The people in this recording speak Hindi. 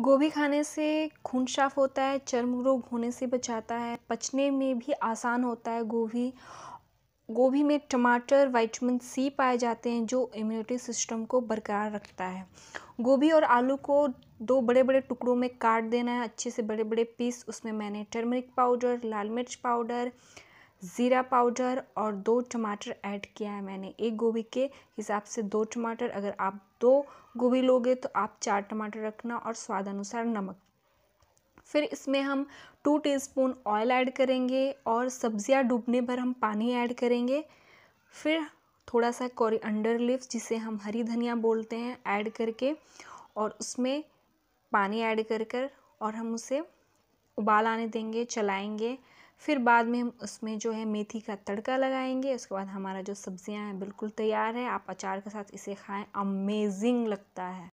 गोभी खाने से खून साफ होता है चर्म रोग होने से बचाता है पचने में भी आसान होता है गोभी गोभी में टमाटर वाइटमिन सी पाए जाते हैं जो इम्यूनिटी सिस्टम को बरकरार रखता है गोभी और आलू को दो बड़े बड़े टुकड़ों में काट देना है अच्छे से बड़े बड़े पीस उसमें मैंने टर्मरिक पाउडर लाल मिर्च पाउडर ज़ीरा पाउडर और दो टमाटर ऐड किया है मैंने एक गोभी के हिसाब से दो टमाटर अगर आप दो गोभी लोगे तो आप चार टमाटर रखना और स्वाद अनुसार नमक फिर इसमें हम टू टीस्पून ऑयल ऐड करेंगे और सब्जियां डूबने पर हम पानी ऐड करेंगे फिर थोड़ा सा कॉरी अंडर लिप्स जिसे हम हरी धनिया बोलते हैं ऐड करके और उसमें पानी ऐड कर कर और हम उसे उबाल आने देंगे चलाएंगे फिर बाद में हम उसमें जो है मेथी का तड़का लगाएंगे उसके बाद हमारा जो सब्ज़ियाँ हैं बिल्कुल तैयार है आप अचार के साथ इसे खाएं अमेजिंग लगता है